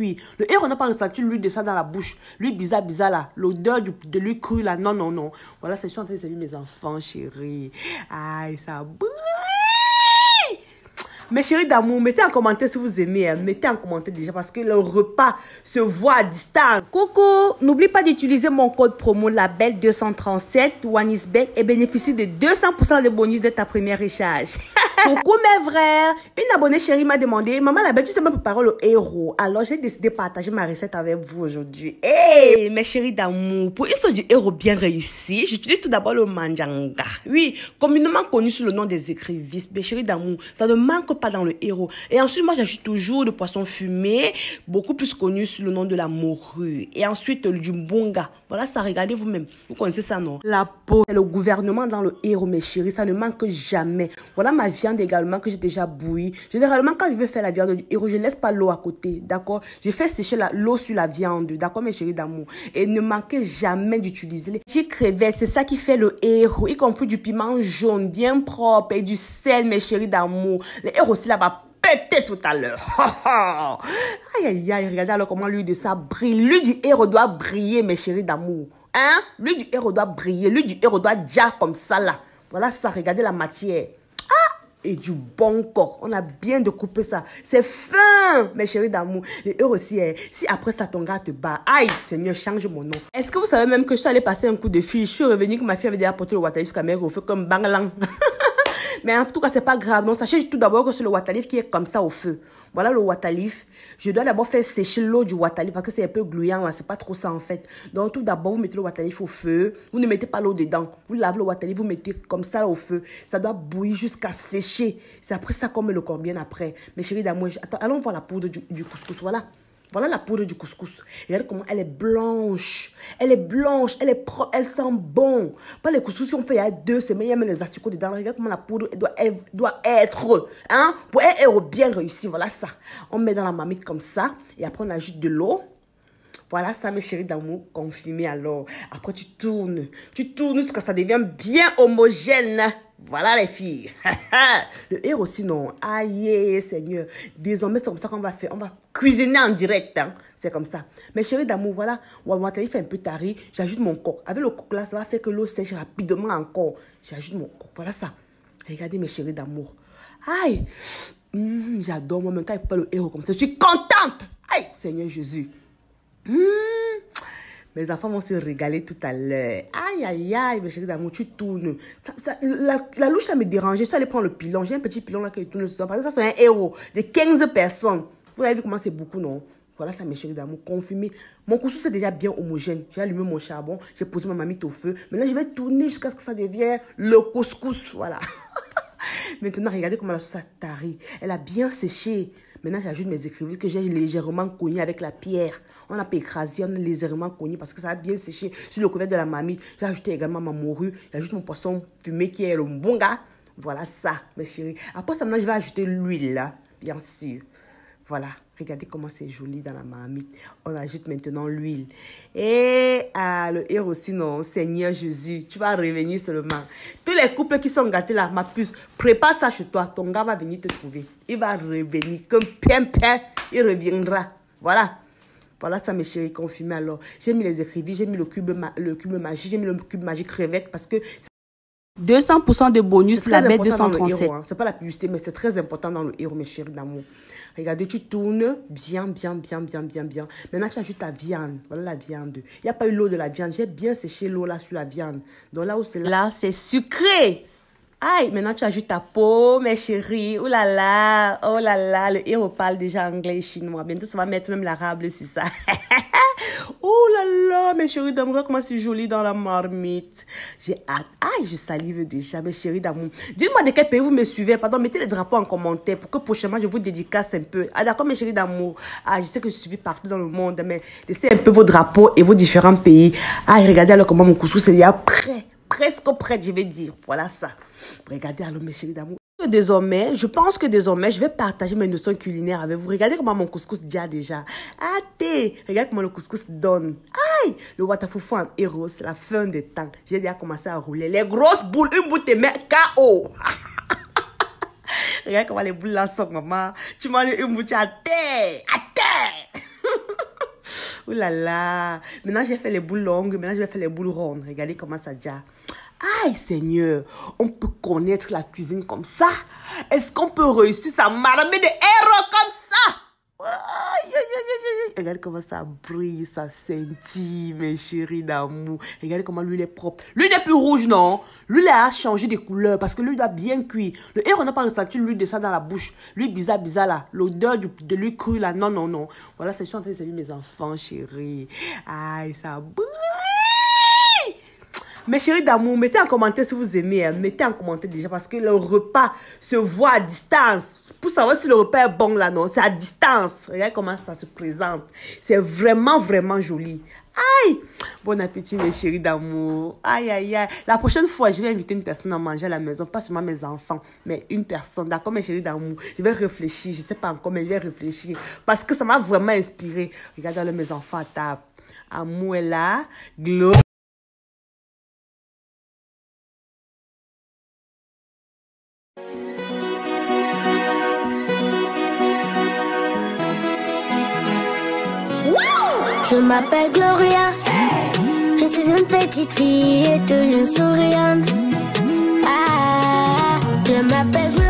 le Le on n'a pas ressenti l'huile de ça dans la bouche. lui bizarre, bizarre là. L'odeur de l'huile cru là. Non, non, non. Voilà, c'est chanté c'est lui mes enfants, chérie. Aïe, ça brille. Mes chéris d'amour, mettez en commentaire si vous aimez. Hein. Mettez en commentaire déjà parce que le repas se voit à distance. coco n'oublie pas d'utiliser mon code promo label 237 Wanisbeck et bénéficie de 200% de bonus de ta première recharge. Coucou mes frères. Une abonnée chérie m'a demandé, maman la bête, tu sais même parole au héros. Alors j'ai décidé de partager ma recette avec vous aujourd'hui. Hey, eh, mes chéris d'amour, pour une du héros bien réussi, j'utilise tout d'abord le manjanga. Oui, communément connu sous le nom des écrivistes, Mes chéris d'amour, ça ne manque pas dans le héros. Et ensuite, moi j'ajoute toujours le poisson fumé, beaucoup plus connu sous le nom de la morue. Et ensuite, du bonga. Voilà, ça, regardez vous-même. Vous connaissez ça, non La peau, C'est le gouvernement dans le héros, mes chéris, ça ne manque jamais. Voilà ma viande également que j'ai déjà bouillie. Généralement, quand je vais faire la viande du héros, je ne laisse pas l'eau à côté, d'accord Je fais sécher l'eau sur la viande, d'accord, mes chéris d'amour Et ne manquez jamais d'utiliser les petits crevettes, c'est ça qui fait le héros, y compris du piment jaune bien propre et du sel, mes chéris d'amour. Les héros, c'est là-bas tout à l'heure. aïe, aïe, aïe, regardez alors comment lui de ça brille. lui du héros doit briller, mes chéris d'amour. Hein? lui du héros doit briller. lui du héros doit déjà comme ça, là. Voilà ça, regardez la matière. Ah! Et du bon corps. On a bien de couper ça. C'est fin, mes chéris d'amour. les héros aussi, si après ça, ton gars te bat. Aïe, Seigneur, change mon nom. Est-ce que vous savez même que je suis allé passer un coup de fil? Je suis revenu que ma fille avait déjà porté le water jusqu'à au feu comme banglang. Mais en tout cas, c'est pas grave. Donc, sachez tout d'abord que c'est le watalif qui est comme ça au feu. Voilà le watalif. Je dois d'abord faire sécher l'eau du watalif parce que c'est un peu gluant. Ce hein. C'est pas trop ça, en fait. Donc, tout d'abord, vous mettez le watalif au feu. Vous ne mettez pas l'eau dedans. Vous lavez le watalif, vous mettez comme ça au feu. Ça doit bouillir jusqu'à sécher. C'est après ça qu'on met le corps bien après. Mes chéris d'amour, allons voir la poudre du, du couscous. Voilà. Voilà la poudre du couscous. Regardez comment elle est blanche. Elle est blanche, elle est propre, elle sent bon. Pas les couscous qu'on fait il y a deux semaines, il y a même les asticots dedans. Regarde comment la poudre doit, doit être. Hein? Pour être bien réussie, voilà ça. On met dans la marmite comme ça. Et après, on ajoute de l'eau. Voilà ça, mes chéris d'amour, confirmé alors. Après, tu tournes. Tu tournes jusqu'à ce que ça devient bien homogène. Voilà les filles. le héros sinon. Aïe, Seigneur. Désormais, c'est comme ça qu'on va faire. On va cuisiner en direct. Hein. C'est comme ça. Mes chéris d'amour, voilà. Moi, fait un peu tari. J'ajoute mon coq. Avec le coq là, ça va faire que l'eau sèche rapidement encore. J'ajoute mon coq. Voilà ça. Regardez mes chéris d'amour. Aïe. Hmm, j'adore moi même quand il parle le héros comme ça. Je suis contente. Aïe, Seigneur Jésus. Hmm. Mes enfants vont se régaler tout à l'heure. Aïe, aïe, aïe, mes chéris d'amour, tu tournes. la, louche, ça me dérangeait. suis allée prendre le pilon. J'ai un petit pilon là qui tourne le soir. Parce que ça, c'est un héros de 15 personnes. Vous avez vu comment c'est beaucoup, non? Voilà ça, mes chéris d'amour, confirmé. Mon couscous, c'est déjà bien homogène. J'ai allumé mon charbon, j'ai posé ma mamie au feu. Maintenant, je vais tourner jusqu'à ce que ça devienne le couscous. Voilà. Maintenant, regardez comment la sauce a Elle a bien séché. Maintenant, j'ajoute mes écrivures que j'ai légèrement cognées avec la pierre. On a pas écrasé, on a légèrement cogné parce que ça a bien séché sur le couvert de la mamie. J'ai ajouté également ma morue. J'ajoute mon poisson fumé qui est le mbonga. Voilà ça, mes chéris. Après ça, maintenant, je vais ajouter l'huile, hein, bien sûr. Voilà. Regardez comment c'est joli dans la marmite. On ajoute maintenant l'huile. Et eh, à ah, le héros, sinon, Seigneur Jésus, tu vas revenir seulement. Tous les couples qui sont gâtés là, ma puce, prépare ça chez toi. Ton gars va venir te trouver. Il va revenir comme père, il reviendra. Voilà. Voilà ça, mes chéris, confirmé alors. J'ai mis les écrivits, j'ai mis le cube, le cube magique, j'ai mis le cube magique crevette parce que 200% de bonus, la bête 237. Hein. C'est pas la publicité, mais c'est très important dans le héros, mes chéris d'amour. Regardez, tu tournes bien, bien, bien, bien, bien, bien. Maintenant, tu ajoutes ta viande. Voilà la viande. Il n'y a pas eu l'eau de la viande. J'ai bien séché l'eau là sur la viande. Donc là où c'est Là, c'est sucré. Aïe, maintenant tu ajoutes ta peau, mes chéris. Oulala, là là, oh là là, le héros parle déjà anglais et chinois. Bientôt, ça va mettre même l'arabe c'est ça. oh là là, mes chéris d'amour, comment c'est joli dans la marmite. J'ai hâte. Aïe, je salive déjà, mes chéris d'amour. Dites-moi de quel pays vous me suivez. Pardon, mettez les drapeaux en commentaire pour que prochainement je vous dédicace un peu. Ah d'accord, mes chéris d'amour. Ah, je sais que je suis partout dans le monde, mais laissez un peu vos drapeaux et vos différents pays. Aïe, regardez alors comment mon couscous c'est déjà prêt presque prête, je vais dire. Voilà ça. Regardez, allô mes chéris d'amour. Désormais, je pense que désormais, je vais partager mes notions culinaires avec vous. Regardez comment mon couscous déjà déjà. Ah, Regarde comment le couscous donne. Aïe Le watafufu en héros, c'est la fin des temps. J'ai déjà commencé à rouler. Les grosses boules, une boule mais KO. Regarde comment les boules là sont, maman. Tu manges une boule, as à À Oh là là. Maintenant, j'ai fait les boules longues. Maintenant, je vais faire les boules rondes. Regardez comment ça déjà. Aïe, Seigneur. On peut connaître la cuisine comme ça. Est-ce qu'on peut réussir sa marmée de héros comme ça? Regarde comment ça brille, ça scintille, mes chéris d'amour. Regardez comment lui, est propre. Lui, n'est plus rouge, non Lui, il a changé de couleur parce que lui, il a bien cuit. Le on n'a pas ressenti l'huile de ça dans la bouche. Lui, bizarre, bizarre, là. L'odeur de lui cru là. Non, non, non. Voilà, c'est je suis en train de mes enfants, chéris Aïe, ça brille. Mes chéris d'amour, mettez en commentaire si vous aimez. Hein. Mettez en commentaire déjà parce que le repas se voit à distance. Pour savoir si le repas est bon là, non. C'est à distance. Regardez comment ça se présente. C'est vraiment, vraiment joli. Aïe Bon appétit mes chéris d'amour. Aïe, aïe, aïe. La prochaine fois, je vais inviter une personne à manger à la maison. Pas seulement mes enfants, mais une personne. D'accord mes chéris d'amour Je vais réfléchir. Je sais pas encore, mais je vais réfléchir. Parce que ça m'a vraiment inspiré. Regardez là, mes enfants à table. Amour est là. Glow. Je m'appelle Gloria. Je suis une petite fille et toujours souriante. Ah, je m'appelle